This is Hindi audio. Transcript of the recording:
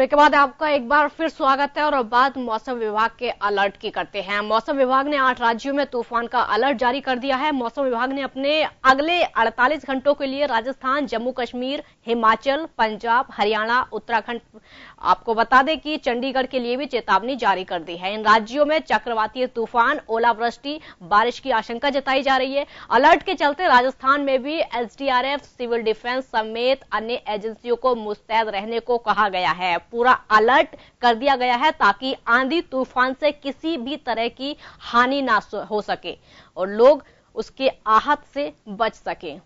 ब्रेक के बाद आपका एक बार फिर स्वागत है और अब बात मौसम विभाग के अलर्ट की करते हैं मौसम विभाग ने आठ राज्यों में तूफान का अलर्ट जारी कर दिया है मौसम विभाग ने अपने अगले 48 घंटों के लिए राजस्थान जम्मू कश्मीर हिमाचल पंजाब हरियाणा उत्तराखंड आपको बता दें कि चंडीगढ़ के लिए भी चेतावनी जारी कर दी है इन राज्यों में चक्रवातीय तूफान ओलावृष्टि बारिश की आशंका जताई जा रही है अलर्ट के चलते राजस्थान में भी एसडीआरएफ सिविल डिफेंस समेत अन्य एजेंसियों को मुस्तैद रहने को कहा गया है पूरा अलर्ट कर दिया गया है ताकि आंधी तूफान से किसी भी तरह की हानि ना हो सके और लोग उसके आहत से बच सकें